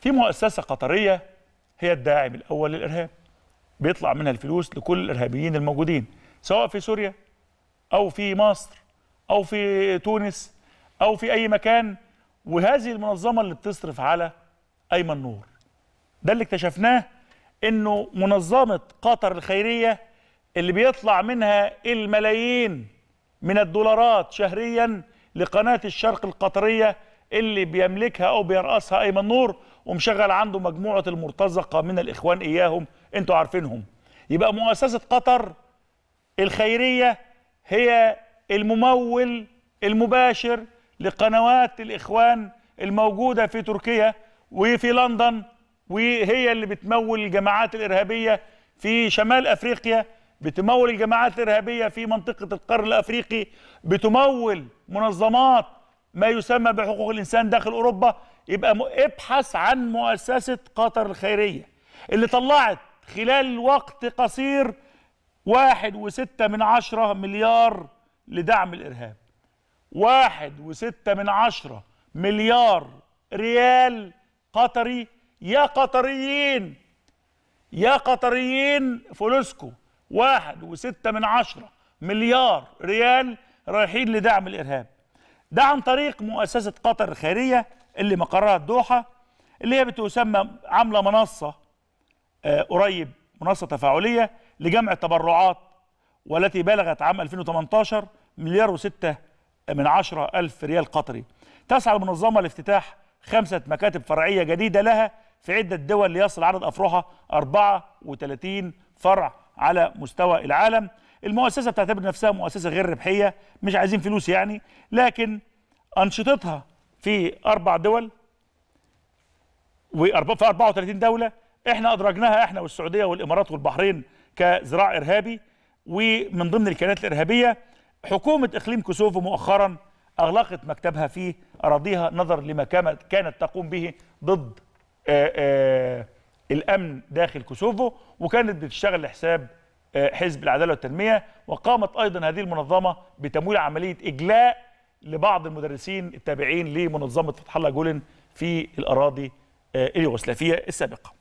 في مؤسسه قطريه هي الداعم الاول للارهاب بيطلع منها الفلوس لكل الارهابيين الموجودين سواء في سوريا او في مصر او في تونس او في اي مكان وهذه المنظمه اللي بتصرف على ايمن نور ده اللي اكتشفناه انه منظمه قطر الخيريه اللي بيطلع منها الملايين من الدولارات شهريا لقناه الشرق القطريه اللي بيملكها او بيرأسها ايمن نور ومشغل عنده مجموعه المرتزقه من الاخوان اياهم انتوا عارفينهم يبقى مؤسسه قطر الخيريه هي الممول المباشر لقنوات الاخوان الموجوده في تركيا وفي لندن وهي اللي بتمول الجماعات الارهابيه في شمال افريقيا بتمول الجماعات الارهابيه في منطقه القرن الافريقي بتمول منظمات ما يسمى بحقوق الإنسان داخل أوروبا يبقى ابحث عن مؤسسة قطر الخيرية اللي طلعت خلال وقت قصير واحد وستة من عشرة مليار لدعم الإرهاب واحد وستة من عشرة مليار ريال قطري يا قطريين يا قطريين فلوسكو واحد وستة من عشرة مليار ريال رايحين لدعم الإرهاب ده عن طريق مؤسسة قطر الخيرية اللي مقرها الدوحة اللي هي بتسمى عاملة منصة آه، قريب منصة تفاعلية لجمع التبرعات والتي بلغت عام 2018 مليار وستة من عشرة ألف ريال قطري تسعى المنظمة لافتتاح خمسة مكاتب فرعية جديدة لها في عدة دول ليصل عدد أفرعها 34 فرع على مستوى العالم المؤسسه بتعتبر نفسها مؤسسه غير ربحيه مش عايزين فلوس يعني لكن انشطتها في اربع دول في 34 دوله احنا ادرجناها احنا والسعوديه والامارات والبحرين كذراع ارهابي ومن ضمن الكيانات الارهابيه حكومه اقليم كوسوفو مؤخرا اغلقت مكتبها في اراضيها نظر لما كانت تقوم به ضد آآ آه، آآ آه، الامن داخل كوسوفو وكانت بتشتغل لحساب آه، حزب العداله والتنميه وقامت ايضا هذه المنظمه بتمويل عمليه اجلاء لبعض المدرسين التابعين لمنظمه فتح الله جولن في الاراضي آه، اليوغوسلافيه السابقه